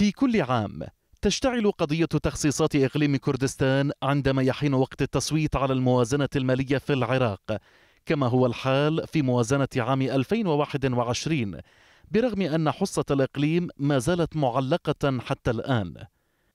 في كل عام تشتعل قضية تخصيصات إقليم كردستان عندما يحين وقت التصويت على الموازنة المالية في العراق كما هو الحال في موازنة عام 2021 برغم أن حصة الإقليم ما زالت معلقة حتى الآن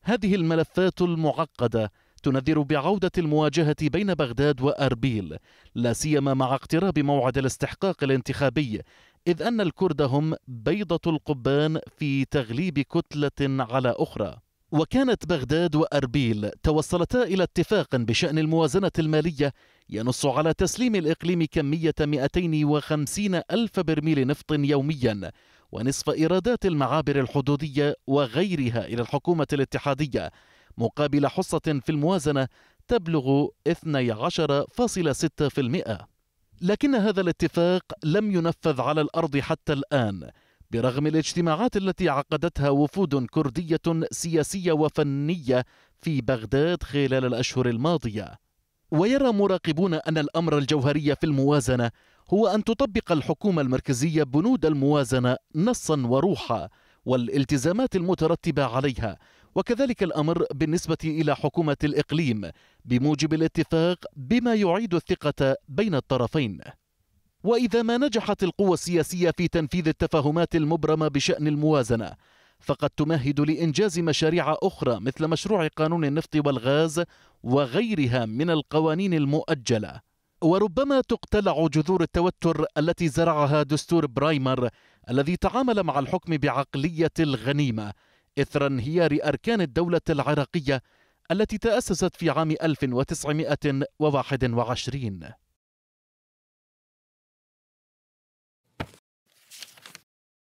هذه الملفات المعقدة تنذر بعودة المواجهة بين بغداد وأربيل لا سيما مع اقتراب موعد الاستحقاق الانتخابي إذ أن الكرد هم بيضة القبان في تغليب كتلة على أخرى وكانت بغداد وأربيل توصلتا إلى اتفاق بشأن الموازنة المالية ينص على تسليم الإقليم كمية 250 ألف برميل نفط يوميا ونصف إيرادات المعابر الحدودية وغيرها إلى الحكومة الاتحادية مقابل حصة في الموازنة تبلغ 12.6% لكن هذا الاتفاق لم ينفذ على الارض حتى الان برغم الاجتماعات التي عقدتها وفود كرديه سياسيه وفنيه في بغداد خلال الاشهر الماضيه ويرى مراقبون ان الامر الجوهري في الموازنه هو ان تطبق الحكومه المركزيه بنود الموازنه نصا وروحا والالتزامات المترتبه عليها وكذلك الأمر بالنسبة إلى حكومة الإقليم بموجب الاتفاق بما يعيد الثقة بين الطرفين وإذا ما نجحت القوى السياسية في تنفيذ التفاهمات المبرمة بشأن الموازنة فقد تمهد لإنجاز مشاريع أخرى مثل مشروع قانون النفط والغاز وغيرها من القوانين المؤجلة وربما تقتلع جذور التوتر التي زرعها دستور برايمر الذي تعامل مع الحكم بعقلية الغنيمة إثر انهيار أركان الدولة العراقية التي تأسست في عام 1921